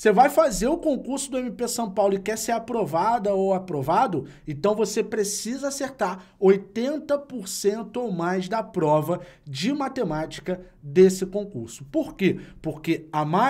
Você vai fazer o concurso do MP São Paulo e quer ser aprovada ou aprovado? Então você precisa acertar 80% ou mais da prova de matemática desse concurso. Por quê? Porque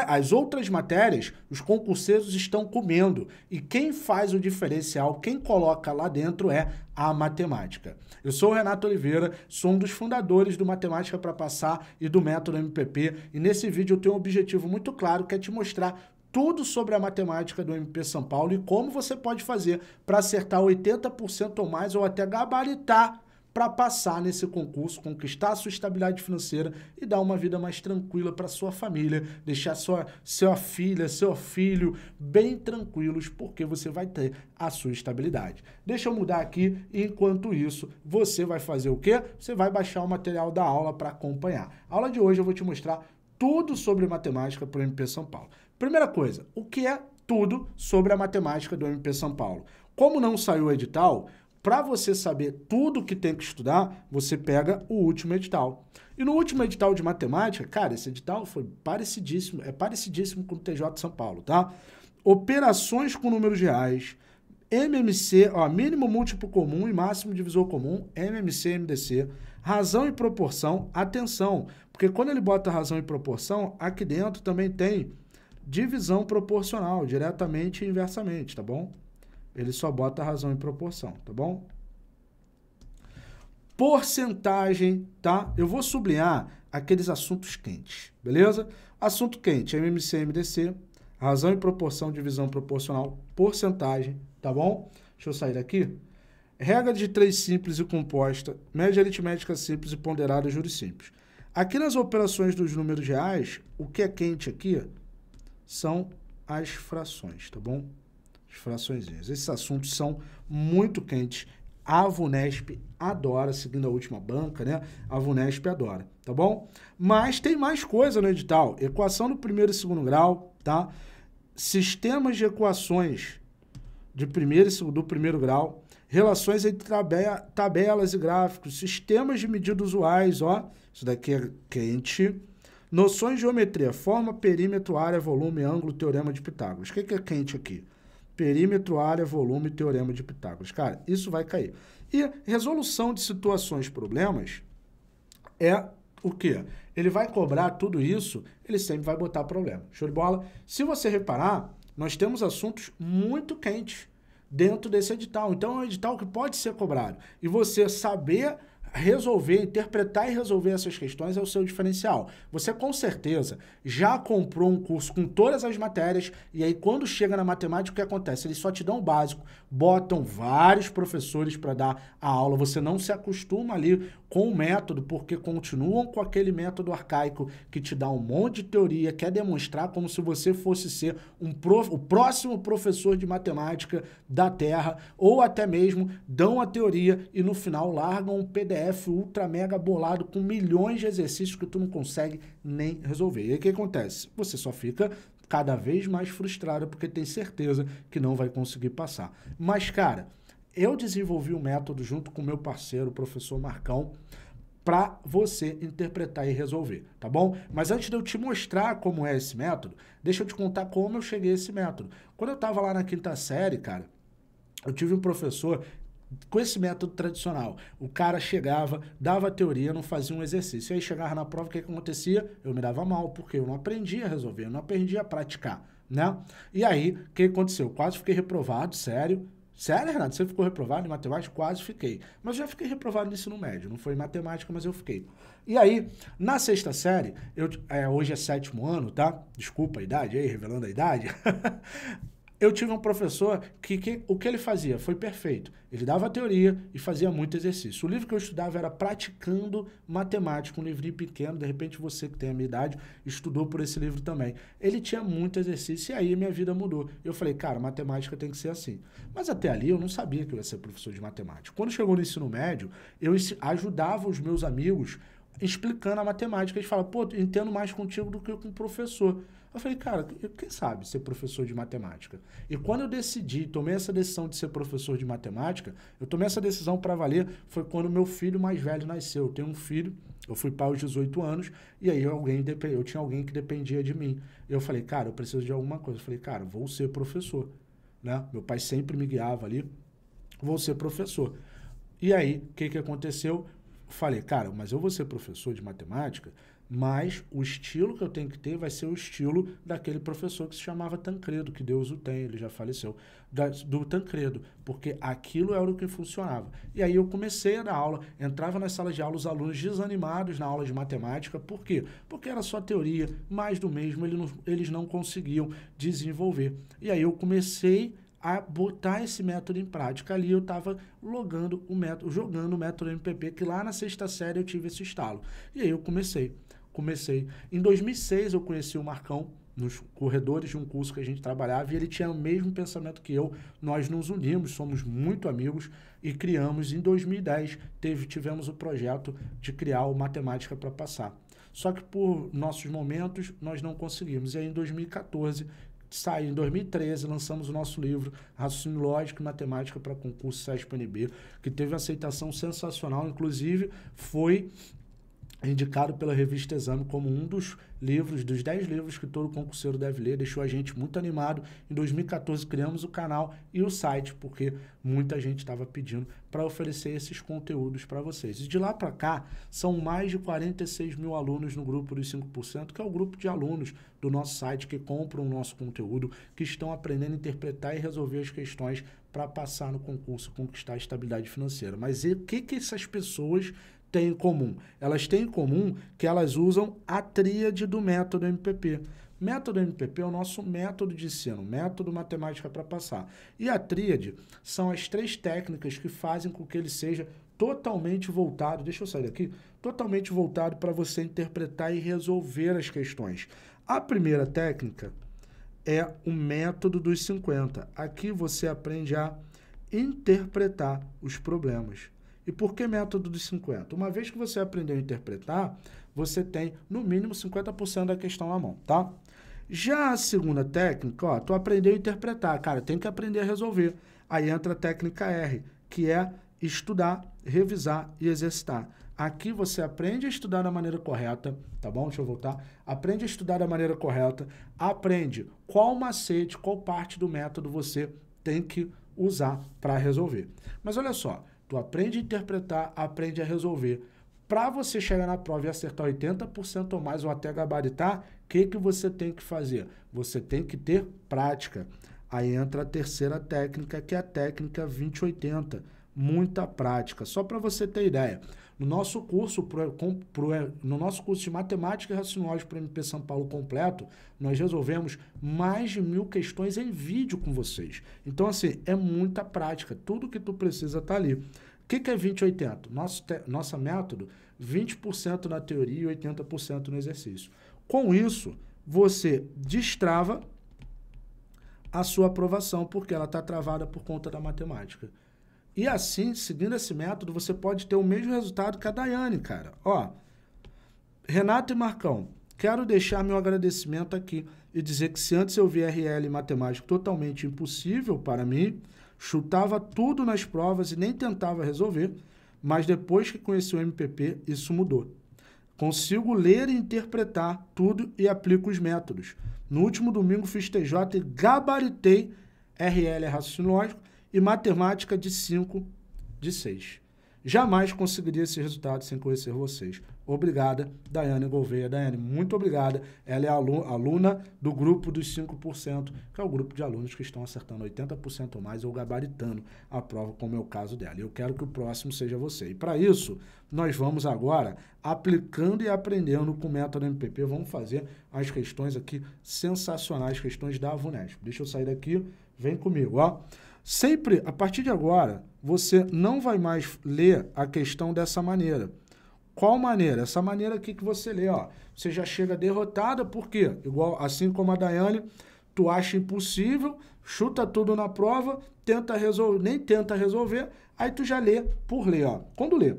as outras matérias os concurseiros estão comendo e quem faz o diferencial, quem coloca lá dentro é a matemática. Eu sou o Renato Oliveira, sou um dos fundadores do Matemática para Passar e do Método MPP e nesse vídeo eu tenho um objetivo muito claro que é te mostrar tudo sobre a matemática do MP São Paulo e como você pode fazer para acertar 80% ou mais ou até gabaritar para passar nesse concurso, conquistar a sua estabilidade financeira e dar uma vida mais tranquila para sua família, deixar sua, sua filha, seu filho bem tranquilos, porque você vai ter a sua estabilidade. Deixa eu mudar aqui, enquanto isso, você vai fazer o quê? Você vai baixar o material da aula para acompanhar. A aula de hoje eu vou te mostrar tudo sobre matemática para o MP São Paulo. Primeira coisa, o que é tudo sobre a matemática do MP São Paulo? Como não saiu o edital, para você saber tudo que tem que estudar, você pega o último edital. E no último edital de matemática, cara, esse edital foi parecidíssimo, é parecidíssimo com o TJ de São Paulo, tá? Operações com números reais, MMC, ó, mínimo múltiplo comum e máximo divisor comum, MMC, MDC, razão e proporção, atenção, porque quando ele bota razão e proporção, aqui dentro também tem divisão proporcional, diretamente e inversamente, tá bom? Ele só bota a razão em proporção, tá bom? Porcentagem, tá? Eu vou sublinhar aqueles assuntos quentes, beleza? Assunto quente, MMC, MDC, razão e proporção, divisão proporcional, porcentagem, tá bom? Deixa eu sair daqui. Regra de três simples e composta, média aritmética simples e ponderada, júri simples. Aqui nas operações dos números reais, o que é quente aqui são as frações, tá bom? As fraçõezinhas. Esses assuntos são muito quentes. A Vunesp adora, seguindo a última banca, né? A Vunesp adora, tá bom? Mas tem mais coisa no edital. Equação do primeiro e segundo grau, tá? Sistemas de equações de primeiro e do primeiro grau, relações entre tabelas e gráficos, sistemas de medidas usuais, ó. Isso daqui é quente, Noções de geometria, forma, perímetro, área, volume, ângulo, teorema de Pitágoras. O que, que é quente aqui? Perímetro, área, volume, teorema de Pitágoras. Cara, isso vai cair. E resolução de situações, problemas, é o quê? Ele vai cobrar tudo isso, ele sempre vai botar problema. Show de bola? Se você reparar, nós temos assuntos muito quentes dentro desse edital. Então, é um edital que pode ser cobrado. E você saber resolver, interpretar e resolver essas questões é o seu diferencial. Você com certeza já comprou um curso com todas as matérias e aí quando chega na matemática o que acontece? Eles só te dão o básico, botam vários professores para dar a aula, você não se acostuma ali com o método porque continuam com aquele método arcaico que te dá um monte de teoria, quer demonstrar como se você fosse ser um prof... o próximo professor de matemática da Terra ou até mesmo dão a teoria e no final largam um PDF ultra mega bolado com milhões de exercícios que tu não consegue nem resolver. E aí o que acontece? Você só fica cada vez mais frustrado porque tem certeza que não vai conseguir passar. Mas, cara, eu desenvolvi um método junto com meu parceiro, o professor Marcão, para você interpretar e resolver, tá bom? Mas antes de eu te mostrar como é esse método, deixa eu te contar como eu cheguei a esse método. Quando eu estava lá na quinta série, cara, eu tive um professor com esse método tradicional, o cara chegava, dava a teoria, não fazia um exercício. Aí chegava na prova, o que, é que acontecia? Eu me dava mal, porque eu não aprendia a resolver, eu não aprendia a praticar, né? E aí, o que aconteceu? Eu quase fiquei reprovado, sério. Sério, Renato? Você ficou reprovado em matemática? Quase fiquei. Mas já fiquei reprovado no ensino médio. Não foi em matemática, mas eu fiquei. E aí, na sexta série, eu, é, hoje é sétimo ano, tá? Desculpa a idade aí, revelando a idade. Eu tive um professor que, que, o que ele fazia foi perfeito. Ele dava teoria e fazia muito exercício. O livro que eu estudava era Praticando Matemática, um livrinho pequeno. De repente, você que tem a minha idade estudou por esse livro também. Ele tinha muito exercício e aí minha vida mudou. Eu falei, cara, matemática tem que ser assim. Mas até ali eu não sabia que eu ia ser professor de matemática. Quando chegou no ensino médio, eu ajudava os meus amigos explicando a matemática. Eles falam, pô, entendo mais contigo do que com o professor. Eu falei, cara, quem sabe ser professor de matemática? E quando eu decidi, tomei essa decisão de ser professor de matemática, eu tomei essa decisão para valer, foi quando meu filho mais velho nasceu. Eu tenho um filho, eu fui pai aos 18 anos, e aí alguém eu tinha alguém que dependia de mim. Eu falei, cara, eu preciso de alguma coisa. Eu falei, cara, vou ser professor. Né? Meu pai sempre me guiava ali, vou ser professor. E aí, o que, que aconteceu? Eu falei, cara, mas eu vou ser professor de matemática mas o estilo que eu tenho que ter vai ser o estilo daquele professor que se chamava Tancredo, que Deus o tem, ele já faleceu, da, do Tancredo, porque aquilo era o que funcionava. E aí eu comecei a dar aula, entrava na sala de aula os alunos desanimados na aula de matemática, por quê? Porque era só teoria, mais do mesmo, ele não, eles não conseguiam desenvolver. E aí eu comecei a botar esse método em prática. Ali eu estava logando o método, jogando o método MPP, que lá na sexta série eu tive esse estalo. E aí eu comecei comecei. Em 2006 eu conheci o Marcão nos corredores de um curso que a gente trabalhava e ele tinha o mesmo pensamento que eu. Nós nos unimos, somos muito amigos e criamos. Em 2010 teve, tivemos o projeto de criar o Matemática para Passar. Só que por nossos momentos nós não conseguimos. E aí em 2014 saiu em 2013, lançamos o nosso livro Raciocínio Lógico e Matemática para Concurso SESP-NB, que teve aceitação sensacional, inclusive foi indicado pela revista Exame como um dos livros, dos 10 livros que todo concurseiro deve ler, deixou a gente muito animado. Em 2014 criamos o canal e o site, porque muita gente estava pedindo para oferecer esses conteúdos para vocês. E de lá para cá, são mais de 46 mil alunos no grupo dos 5%, que é o grupo de alunos do nosso site que compram o nosso conteúdo, que estão aprendendo a interpretar e resolver as questões para passar no concurso e conquistar a estabilidade financeira. Mas o que, que essas pessoas têm em comum? Elas têm em comum que elas usam a tríade do método MPP. Método MPP é o nosso método de ensino, método matemática é para passar. E a tríade são as três técnicas que fazem com que ele seja totalmente voltado, deixa eu sair daqui, totalmente voltado para você interpretar e resolver as questões. A primeira técnica é o método dos 50. Aqui você aprende a interpretar os problemas. E por que método dos 50? Uma vez que você aprendeu a interpretar, você tem no mínimo 50% da questão na mão, tá? Já a segunda técnica, ó, tu aprendeu a interpretar, cara, tem que aprender a resolver. Aí entra a técnica R, que é estudar, revisar e exercitar. Aqui você aprende a estudar da maneira correta, tá bom? Deixa eu voltar. Aprende a estudar da maneira correta, aprende qual macete, qual parte do método você tem que usar para resolver. Mas olha só, Tu aprende a interpretar, aprende a resolver. Para você chegar na prova e acertar 80% ou mais ou até gabaritar, o que, que você tem que fazer? Você tem que ter prática. Aí entra a terceira técnica, que é a técnica 2080. Muita prática. Só para você ter ideia. No nosso curso, pro, com, pro, é, no nosso curso de matemática e raciocínio para o MP São Paulo completo, nós resolvemos mais de mil questões em vídeo com vocês. Então, assim, é muita prática. Tudo que tu precisa está ali. O que, que é 2080? Nosso te, nossa método, 20% na teoria e 80% no exercício. Com isso, você destrava a sua aprovação, porque ela está travada por conta da matemática. E assim, seguindo esse método, você pode ter o mesmo resultado que a Daiane, cara. Ó, Renato e Marcão, quero deixar meu agradecimento aqui e dizer que se antes eu vi RL matemática totalmente impossível para mim, chutava tudo nas provas e nem tentava resolver, mas depois que conheci o MPP, isso mudou. Consigo ler e interpretar tudo e aplico os métodos. No último domingo fiz TJ e gabaritei RL raciocínio lógico e matemática de 5 de 6. Jamais conseguiria esse resultado sem conhecer vocês. Obrigada, Daiane Gouveia. Daiane, muito obrigada. Ela é aluna do grupo dos 5%, que é o grupo de alunos que estão acertando 80% ou mais ou gabaritando a prova, como é o caso dela. Eu quero que o próximo seja você. E para isso, nós vamos agora, aplicando e aprendendo com o método MPP, vamos fazer as questões aqui sensacionais, questões da VUNESP. Deixa eu sair daqui, vem comigo, ó. Sempre, a partir de agora, você não vai mais ler a questão dessa maneira. Qual maneira? Essa maneira aqui que você lê, ó. Você já chega derrotada, por quê? Igual, assim como a Daiane, tu acha impossível, chuta tudo na prova, tenta resolver, nem tenta resolver, aí tu já lê por ler, ó. Quando lê,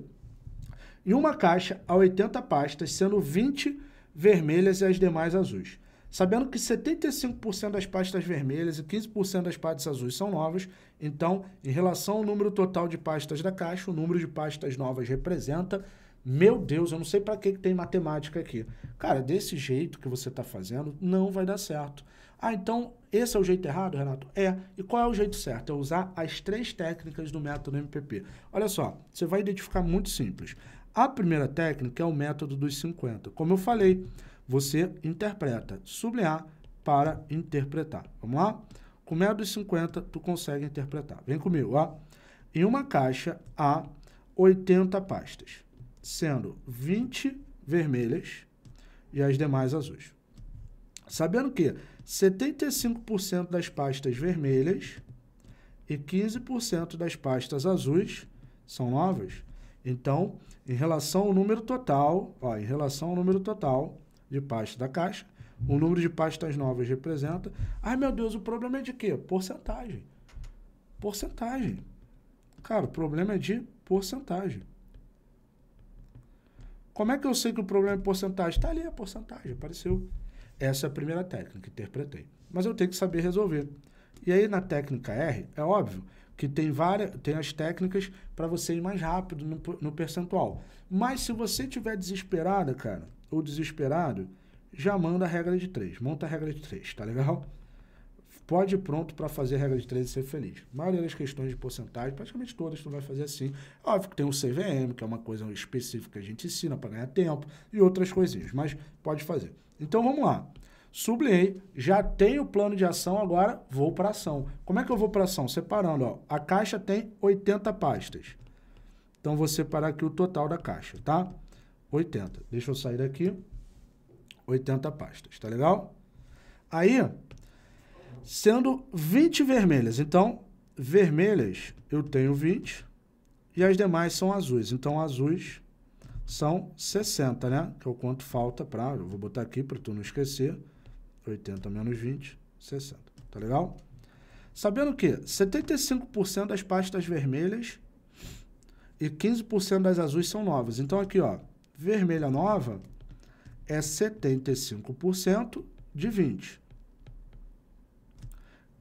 em uma caixa há 80 pastas, sendo 20 vermelhas e as demais azuis. Sabendo que 75% das pastas vermelhas e 15% das pastas azuis são novas, então, em relação ao número total de pastas da caixa, o número de pastas novas representa meu Deus, eu não sei para que, que tem matemática aqui. Cara, desse jeito que você está fazendo, não vai dar certo. Ah, então esse é o jeito errado, Renato? É. E qual é o jeito certo? É usar as três técnicas do método MPP. Olha só, você vai identificar muito simples. A primeira técnica é o método dos 50. Como eu falei, você interpreta. Sublinhar para interpretar. Vamos lá? Com menos dos 50, tu consegue interpretar. Vem comigo, ó. Em uma caixa há 80 pastas, sendo 20 vermelhas e as demais azuis. Sabendo que 75% das pastas vermelhas e 15% das pastas azuis são novas, então, em relação ao número total, ó, em relação ao número total, de pasta da Caixa. O número de pastas novas representa. Ai, meu Deus, o problema é de quê? Porcentagem. Porcentagem. Cara, o problema é de porcentagem. Como é que eu sei que o problema é porcentagem? Está ali a porcentagem, apareceu. Essa é a primeira técnica, interpretei. Mas eu tenho que saber resolver. E aí, na técnica R, é óbvio que tem várias, tem as técnicas para você ir mais rápido no, no percentual. Mas se você tiver desesperada, cara, ou desesperado, já manda a regra de três, monta a regra de três, tá legal? Pode ir pronto para fazer a regra de três e ser feliz. A maioria das questões de porcentagem, praticamente todas, tu vai fazer assim. Óbvio que tem o CVM, que é uma coisa específica que a gente ensina para ganhar tempo, e outras coisinhas, mas pode fazer. Então vamos lá. Sublinhei, já tenho o plano de ação, agora vou para ação. Como é que eu vou para ação? Separando, ó, a caixa tem 80 pastas. Então, vou separar aqui o total da caixa, tá? 80. Deixa eu sair daqui. 80 pastas, tá legal? Aí, sendo 20 vermelhas. Então, vermelhas eu tenho 20 e as demais são azuis. Então, azuis são 60, né? Que é o quanto falta para... Eu vou botar aqui para tu não esquecer. 80 menos 20, 60. Tá legal? Sabendo que 75% das pastas vermelhas e 15% das azuis são novas. Então, aqui, ó, Vermelha nova é 75% de 20.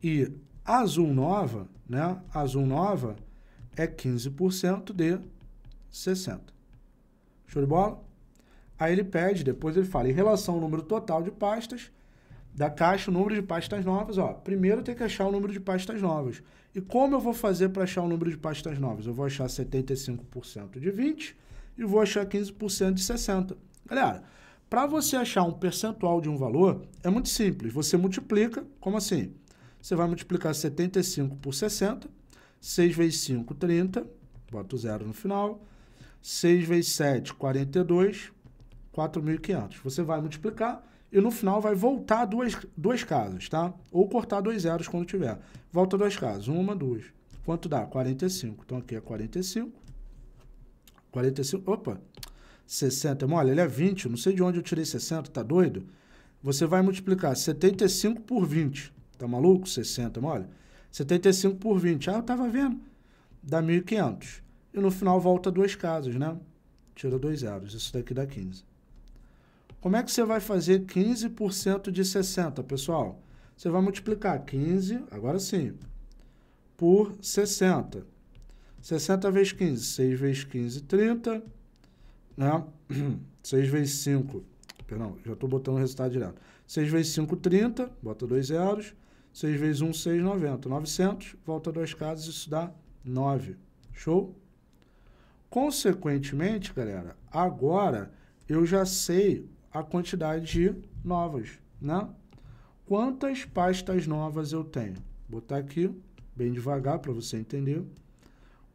E azul nova, né? Azul nova é 15% de 60. Show de bola? Aí ele pede, depois ele fala, em relação ao número total de pastas da caixa, o número de pastas novas, ó, primeiro tem que achar o número de pastas novas. E como eu vou fazer para achar o número de pastas novas? Eu vou achar 75% de 20 e vou achar 15% de 60. Galera, para você achar um percentual de um valor, é muito simples. Você multiplica, como assim? Você vai multiplicar 75 por 60, 6 vezes 5, 30, bota o zero no final, 6 vezes 7, 42, 4.500. Você vai multiplicar e no final vai voltar duas, duas casas, tá? Ou cortar dois zeros quando tiver. Volta duas casas, uma, duas. Quanto dá? 45. Então aqui é 45 45, opa, 60 é mole, ele é 20, não sei de onde eu tirei 60, tá doido? Você vai multiplicar 75 por 20, tá maluco? 60 mole. 75 por 20, ah, eu tava vendo, dá 1.500. E no final volta duas casas, né? Tira dois zeros, isso daqui dá 15. Como é que você vai fazer 15% de 60, pessoal? Você vai multiplicar 15, agora sim, por 60. 60 vezes 15, 6 vezes 15, 30, né? 6 vezes 5, perdão, já estou botando o resultado direto. 6 vezes 5, 30, bota dois zeros. 6 vezes 1, 6, 90. 900, volta dois casas, isso dá 9. Show? Consequentemente, galera, agora eu já sei a quantidade de novas, né? Quantas pastas novas eu tenho? Vou botar aqui, bem devagar, para você entender.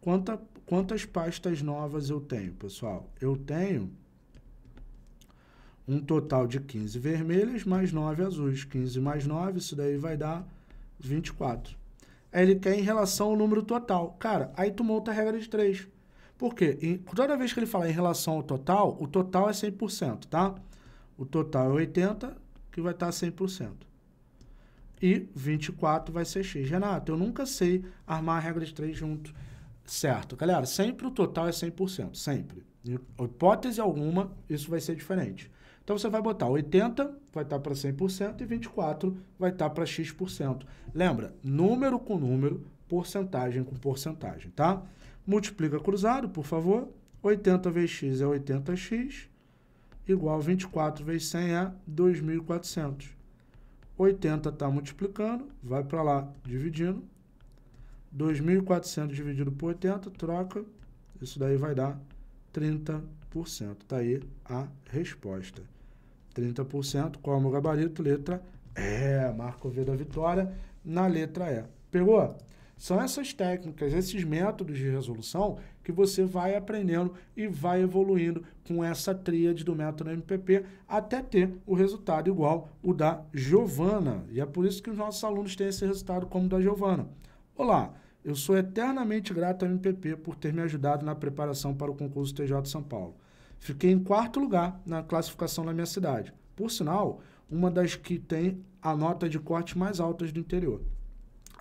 Quanta, quantas pastas novas eu tenho, pessoal? Eu tenho um total de 15 vermelhas mais 9 azuis. 15 mais 9, isso daí vai dar 24. ele quer em relação ao número total. Cara, aí tu monta a regra de 3. Por quê? E toda vez que ele fala em relação ao total, o total é 100%, tá? O total é 80%, que vai tá estar 100%. E 24 vai ser x. Renato, eu nunca sei armar a regra de 3 junto certo. Galera, sempre o total é 100%, sempre. Em hipótese alguma, isso vai ser diferente. Então você vai botar 80 vai estar para 100% e 24 vai estar tá para x%. Lembra, número com número, porcentagem com porcentagem, tá? Multiplica cruzado, por favor. 80 vezes x é 80x, igual 24 vezes 100 é 2.400. 80 está multiplicando, vai para lá dividindo, 2.400 dividido por 80, troca, isso daí vai dar 30%. Está aí a resposta. 30%, qual é o meu gabarito? Letra E, marco V da vitória na letra E. Pegou? São essas técnicas, esses métodos de resolução que você vai aprendendo e vai evoluindo com essa tríade do método MPP até ter o resultado igual o da Giovana. E é por isso que os nossos alunos têm esse resultado como o da Giovana. Olá, eu sou eternamente grato ao MPP por ter me ajudado na preparação para o concurso TJ São Paulo. Fiquei em quarto lugar na classificação na minha cidade. Por sinal, uma das que tem a nota de corte mais altas do interior.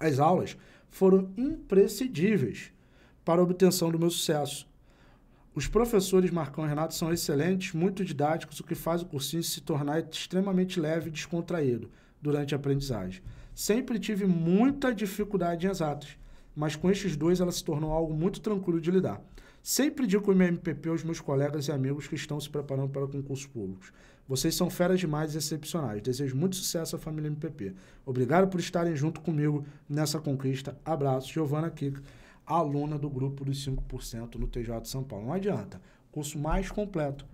As aulas foram imprescindíveis para a obtenção do meu sucesso. Os professores Marcão e Renato são excelentes, muito didáticos, o que faz o cursinho se tornar extremamente leve e descontraído durante a aprendizagem. Sempre tive muita dificuldade em exatas mas com estes dois ela se tornou algo muito tranquilo de lidar. Sempre digo meu MPP aos meus colegas e amigos que estão se preparando para concursos públicos. Vocês são feras demais e excepcionais. Desejo muito sucesso à família MPP. Obrigado por estarem junto comigo nessa conquista. Abraço, Giovana Kik, aluna do grupo dos 5% no TJ de São Paulo. Não adianta. O curso mais completo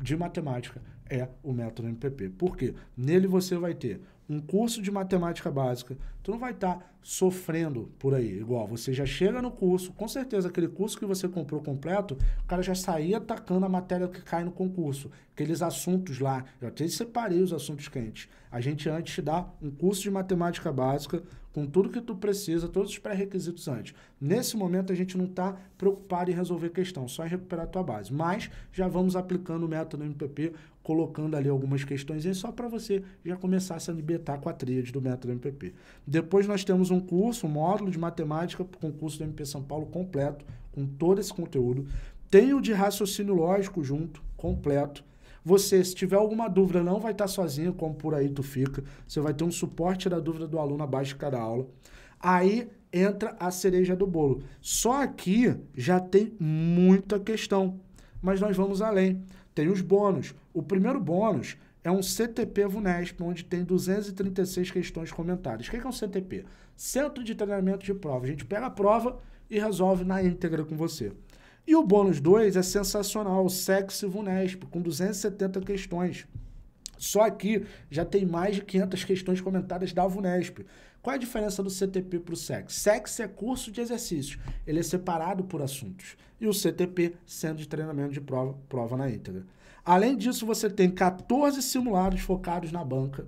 de matemática é o método MPP. Por quê? Nele você vai ter um curso de matemática básica, tu não vai estar tá sofrendo por aí. Igual, você já chega no curso, com certeza aquele curso que você comprou completo, o cara já saía atacando a matéria que cai no concurso, aqueles assuntos lá. Eu até separei os assuntos quentes. A gente antes te dá um curso de matemática básica com tudo que tu precisa, todos os pré-requisitos antes. Nesse momento a gente não está preocupado em resolver questão, só em recuperar a tua base. Mas já vamos aplicando o método MPP colocando ali algumas questões só para você já começar a se libertar com a tríade do método MPP. Depois nós temos um curso, um módulo de matemática para o concurso do MP São Paulo completo, com todo esse conteúdo. Tem o de raciocínio lógico junto, completo. Você, se tiver alguma dúvida, não vai estar sozinho, como por aí tu fica. Você vai ter um suporte da dúvida do aluno abaixo de cada aula. Aí entra a cereja do bolo. Só aqui já tem muita questão, mas nós vamos além tem os bônus. O primeiro bônus é um CTP VUNESP, onde tem 236 questões comentadas. O que é um CTP? Centro de Treinamento de Prova. A gente pega a prova e resolve na íntegra com você. E o bônus 2 é sensacional, o Sexy VUNESP, com 270 questões. Só aqui já tem mais de 500 questões comentadas da VUNESP. Qual é a diferença do CTP para o SEX? SEX é curso de exercícios, ele é separado por assuntos e o CTP, Centro de Treinamento de Prova, Prova na íntegra. Além disso, você tem 14 simulados focados na banca.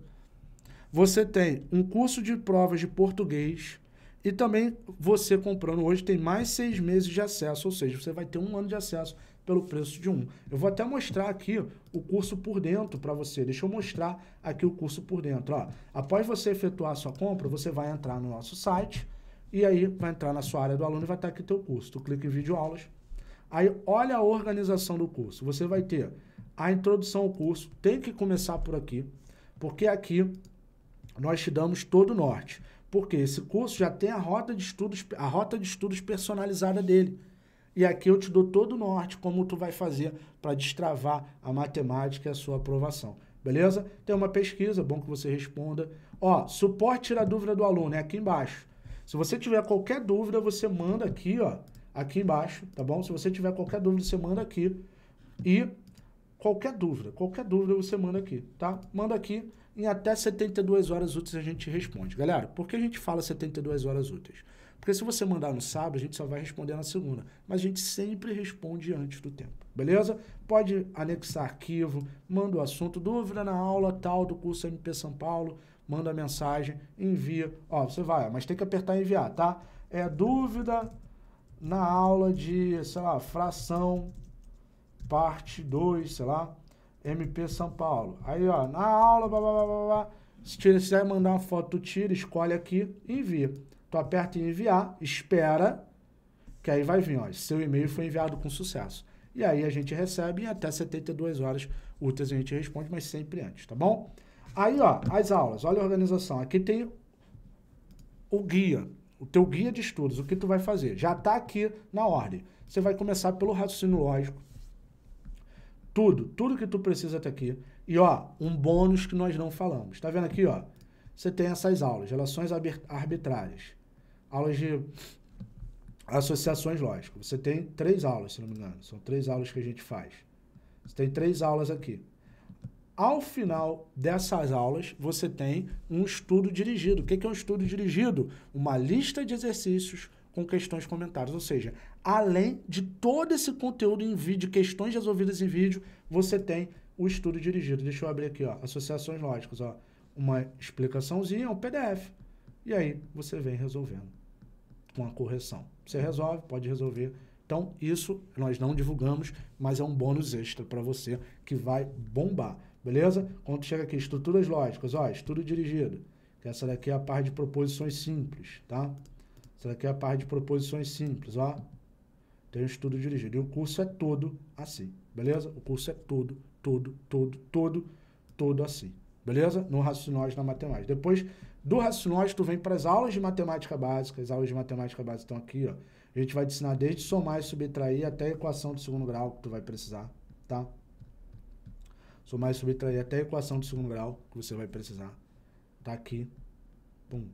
Você tem um curso de provas de português. E também você comprando hoje tem mais seis meses de acesso, ou seja, você vai ter um ano de acesso pelo preço de um. Eu vou até mostrar aqui o curso por dentro para você. Deixa eu mostrar aqui o curso por dentro. Ó, após você efetuar a sua compra, você vai entrar no nosso site e aí vai entrar na sua área do aluno e vai estar aqui teu curso. Tu clica em vídeo aulas, Aí olha a organização do curso. Você vai ter a introdução ao curso, tem que começar por aqui, porque aqui nós te damos todo o norte. Porque esse curso já tem a rota de estudos, a rota de estudos personalizada dele. E aqui eu te dou todo o norte como tu vai fazer para destravar a matemática e a sua aprovação. Beleza? Tem uma pesquisa, bom que você responda. Ó, suporte tira dúvida do aluno, é aqui embaixo. Se você tiver qualquer dúvida, você manda aqui, ó, aqui embaixo, tá bom? Se você tiver qualquer dúvida, você manda aqui. E qualquer dúvida, qualquer dúvida você manda aqui, tá? Manda aqui, em até 72 horas úteis a gente responde. Galera, por que a gente fala 72 horas úteis? Porque se você mandar no sábado, a gente só vai responder na segunda. Mas a gente sempre responde antes do tempo, beleza? Pode anexar arquivo, manda o assunto, dúvida na aula tal do curso MP São Paulo, manda a mensagem, envia. Ó, você vai, mas tem que apertar enviar, tá? É dúvida na aula de, sei lá, fração, parte 2, sei lá, MP São Paulo. Aí, ó, na aula, blá, blá, blá, blá, blá. Se quiser mandar uma foto, tu tira, escolhe aqui e envia. Tu aperta em enviar, espera, que aí vai vir, ó, seu e-mail foi enviado com sucesso. E aí a gente recebe e até 72 horas úteis a gente responde, mas sempre antes, tá bom? Aí, ó, as aulas, olha a organização. Aqui tem o guia, o teu guia de estudos, o que tu vai fazer? Já está aqui na ordem. Você vai começar pelo raciocínio lógico. Tudo, tudo que tu precisa até aqui. E ó, um bônus que nós não falamos. Está vendo aqui, ó? Você tem essas aulas, relações arbitrárias, aulas de associações lógicas. Você tem três aulas, se não me engano. São três aulas que a gente faz. Você tem três aulas aqui. Ao final dessas aulas, você tem um estudo dirigido. O é que é um estudo dirigido? Uma lista de exercícios com questões comentadas. Ou seja, além de todo esse conteúdo em vídeo, questões resolvidas em vídeo, você tem o estudo dirigido. Deixa eu abrir aqui, ó, associações lógicas, ó, uma explicaçãozinha, um PDF. E aí você vem resolvendo com a correção. Você resolve, pode resolver. Então, isso nós não divulgamos, mas é um bônus extra para você que vai bombar. Beleza? Quando chega aqui, estruturas lógicas, ó, estudo dirigido. Que essa daqui é a parte de proposições simples, tá? Essa daqui é a parte de proposições simples, ó. Tem um estudo dirigido. E o curso é todo assim, beleza? O curso é todo, todo, todo, todo, todo assim. Beleza? No raciocínio na matemática. Depois do raciocínio, tu vem para as aulas de matemática básica. As aulas de matemática básica estão aqui, ó. A gente vai te ensinar desde somar e subtrair até a equação do segundo grau que tu vai precisar, tá? sou mais subtrair até a equação de segundo grau que você vai precisar. Tá aqui. Pum.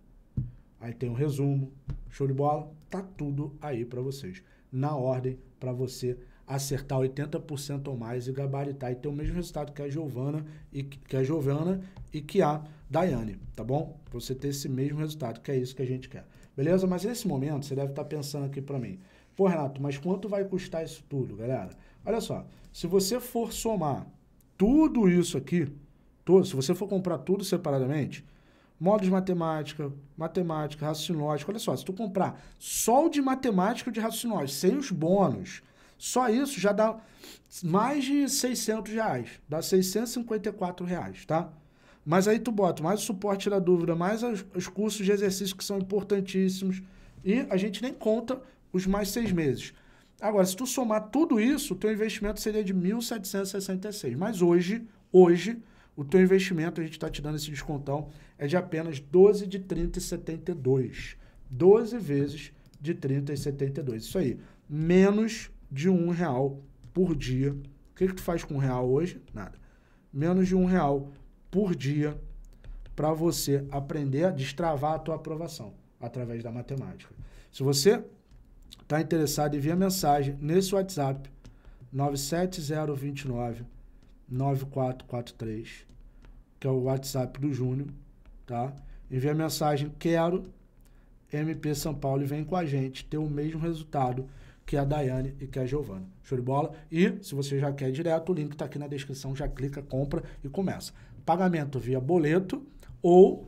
Aí tem um resumo, show de bola, tá tudo aí para vocês. Na ordem para você acertar 80% ou mais e gabaritar e ter o mesmo resultado que a Giovana e que a Giovana e que a Daiane, tá bom? Pra você ter esse mesmo resultado, que é isso que a gente quer. Beleza? Mas nesse momento você deve estar tá pensando aqui para mim. Pô, Renato, mas quanto vai custar isso tudo, galera? Olha só, se você for somar tudo isso aqui, todo, se você for comprar tudo separadamente, módulos de matemática, matemática, raciocínio lógico, olha só, se tu comprar só o de matemática e de raciocínio lógico, sem os bônus, só isso já dá mais de 600 reais, dá 654 reais, tá? Mas aí tu bota mais o suporte da dúvida, mais os, os cursos de exercício que são importantíssimos, e a gente nem conta os mais seis meses. Agora, se tu somar tudo isso, o teu investimento seria de 1.766. Mas hoje, hoje, o teu investimento, a gente está te dando esse descontão, é de apenas 12 de 30 e 12 vezes de 30,72. e Isso aí, menos de um real por dia. O que, que tu faz com um real hoje? Nada. Menos de um real por dia para você aprender a destravar a tua aprovação através da matemática. Se você está interessado, via mensagem nesse WhatsApp 97029 9443, que é o WhatsApp do Júnior, tá? Envia mensagem quero MP São Paulo e vem com a gente ter o mesmo resultado que a Daiane e que a Giovana. Show de bola? E se você já quer direto, o link está aqui na descrição, já clica, compra e começa. Pagamento via boleto ou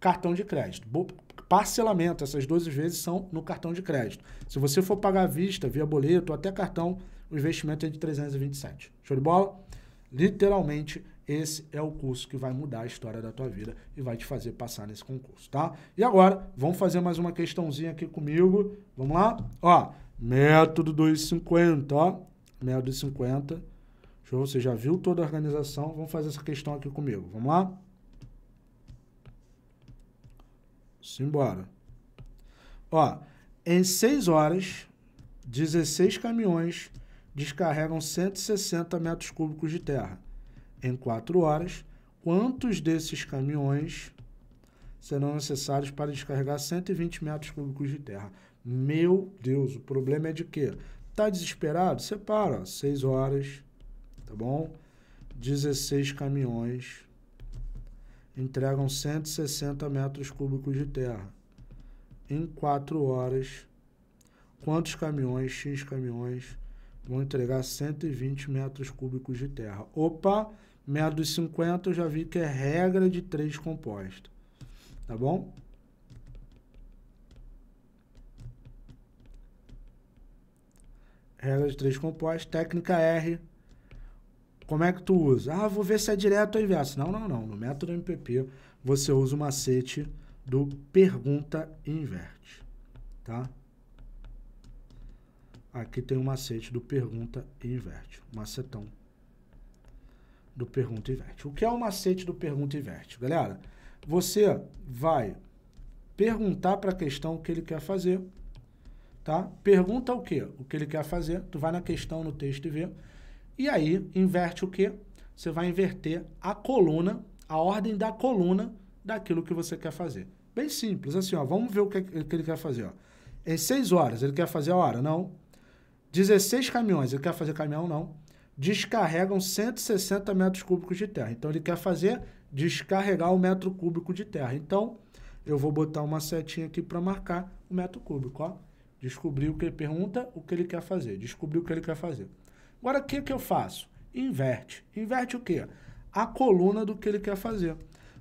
cartão de crédito parcelamento. Essas 12 vezes são no cartão de crédito. Se você for pagar à vista, via boleto ou até cartão, o investimento é de 327. Show de bola? Literalmente, esse é o curso que vai mudar a história da tua vida e vai te fazer passar nesse concurso, tá? E agora, vamos fazer mais uma questãozinha aqui comigo. Vamos lá? Ó, método 250, ó. Método 50. Show, você já viu toda a organização. Vamos fazer essa questão aqui comigo. Vamos lá? Simbora. Ó, em 6 horas, 16 caminhões descarregam 160 metros cúbicos de terra. Em 4 horas, quantos desses caminhões serão necessários para descarregar 120 metros cúbicos de terra? Meu Deus, o problema é de quê? Tá desesperado? Separa, 6 horas, tá bom? 16 caminhões entregam 160 metros cúbicos de terra em quatro horas. Quantos caminhões, X caminhões, vão entregar 120 metros cúbicos de terra? Opa, meia dos 50 eu já vi que é regra de três composta. Tá bom? Regra de três compostos, técnica R, como é que tu usa? Ah, vou ver se é direto ou inverso. Não, não, não. No método MPP, você usa o macete do pergunta e inverte, tá? Aqui tem o um macete do pergunta e inverte, macetão do pergunta e inverte. O que é o macete do pergunta e inverte? Galera, você vai perguntar para a questão o que ele quer fazer, tá? Pergunta o que? O que ele quer fazer, tu vai na questão, no texto e vê. E aí, inverte o quê? Você vai inverter a coluna, a ordem da coluna daquilo que você quer fazer. Bem simples, assim, ó, vamos ver o que, é que ele quer fazer. Ó. É em 6 horas, ele quer fazer a hora? Não. 16 caminhões, ele quer fazer caminhão? Não. Descarregam 160 metros cúbicos de terra. Então, ele quer fazer descarregar o metro cúbico de terra. Então, eu vou botar uma setinha aqui para marcar o metro cúbico. Ó. Descobri o que ele pergunta, o que ele quer fazer. Descobri o que ele quer fazer. Agora, o que, que eu faço? Inverte. Inverte o quê? A coluna do que ele quer fazer.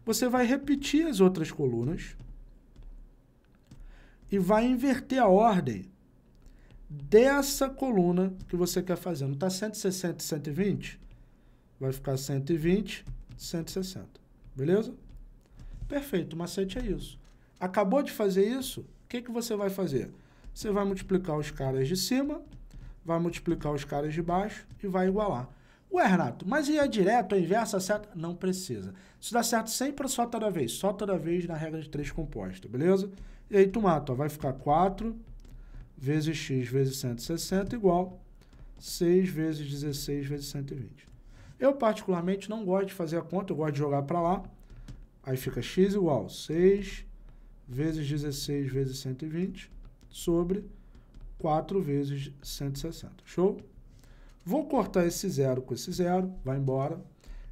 Você vai repetir as outras colunas e vai inverter a ordem dessa coluna que você quer fazer. Não está 160 120? Vai ficar 120, 160. Beleza? Perfeito, o macete é isso. Acabou de fazer isso, o que, que você vai fazer? Você vai multiplicar os caras de cima vai multiplicar os caras de baixo e vai igualar. Ué, Renato, mas e a é direta, a é inversa, a é seta? Não precisa. Isso dá certo sempre só toda vez? Só toda vez na regra de 3 composta, beleza? E aí tu mata, ó, vai ficar 4 vezes x vezes 160 igual 6 vezes 16 vezes 120. Eu, particularmente, não gosto de fazer a conta, eu gosto de jogar para lá. Aí fica x igual 6 vezes 16 vezes 120 sobre 4 vezes 160. Show? Vou cortar esse zero com esse zero, vai embora.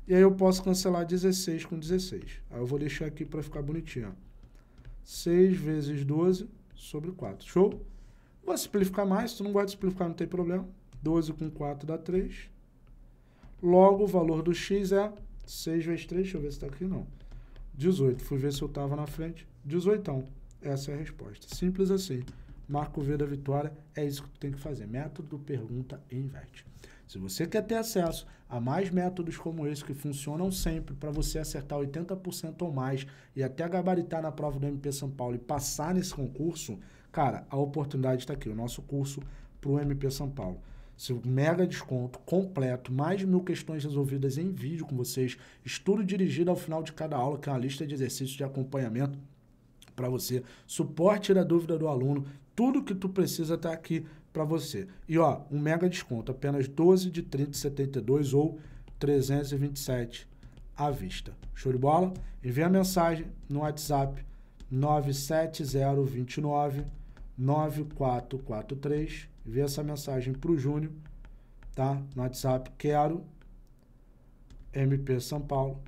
E aí eu posso cancelar 16 com 16. Aí eu vou deixar aqui para ficar bonitinho. Ó. 6 vezes 12 sobre 4. Show? Vou simplificar mais. Se tu não gosta de simplificar, não tem problema. 12 com 4 dá 3. Logo, o valor do x é 6 vezes 3. Deixa eu ver se está aqui, não. 18. Fui ver se eu estava na frente. 18. Essa é a resposta. Simples assim. Marco V da vitória, é isso que tu tem que fazer. Método pergunta e inverte. Se você quer ter acesso a mais métodos como esse que funcionam sempre para você acertar 80% ou mais e até gabaritar na prova do MP São Paulo e passar nesse concurso, cara, a oportunidade está aqui, o nosso curso para o MP São Paulo. Seu mega desconto completo, mais de mil questões resolvidas em vídeo com vocês, estudo dirigido ao final de cada aula, que é uma lista de exercícios de acompanhamento para você, suporte da dúvida do aluno, tudo que tu precisa está aqui para você. E ó, um mega desconto, apenas 12 de 30,72 ou 327 à vista. Show de bola? Envia a mensagem no WhatsApp 97029 9443. Envia essa mensagem para o Júnior, tá? No WhatsApp, quero MP São Paulo.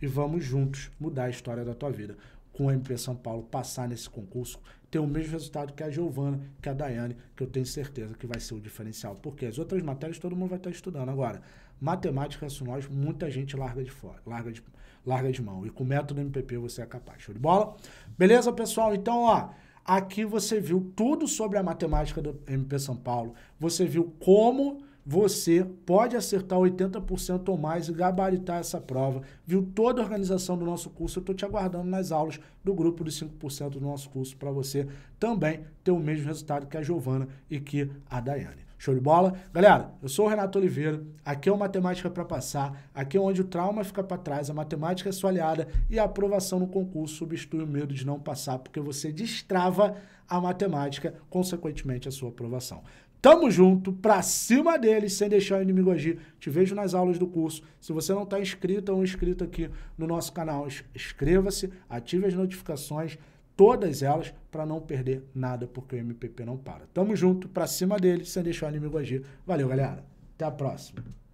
E vamos juntos mudar a história da tua vida com o MP São Paulo passar nesse concurso, ter o mesmo resultado que a Giovana, que a Daiane, que eu tenho certeza que vai ser o diferencial. Porque as outras matérias todo mundo vai estar estudando. Agora, matemática, racionais, muita gente larga de fora, larga de, larga de mão. E com o método MPP você é capaz. Show de bola? Beleza, pessoal? Então, ó. Aqui você viu tudo sobre a matemática do MP São Paulo. Você viu como você pode acertar 80% ou mais e gabaritar essa prova. Viu toda a organização do nosso curso? Eu estou te aguardando nas aulas do grupo dos 5% do nosso curso para você também ter o mesmo resultado que a Giovana e que a Daiane. Show de bola? Galera, eu sou o Renato Oliveira, aqui é o Matemática para Passar, aqui é onde o trauma fica para trás, a matemática é sua aliada e a aprovação no concurso substitui o medo de não passar, porque você destrava a matemática, consequentemente a sua aprovação. Tamo junto, pra cima deles, sem deixar o inimigo agir. Te vejo nas aulas do curso. Se você não está inscrito ou inscrito aqui no nosso canal, inscreva-se, ative as notificações, todas elas, para não perder nada, porque o MPP não para. Tamo junto, pra cima deles, sem deixar o inimigo agir. Valeu, galera. Até a próxima.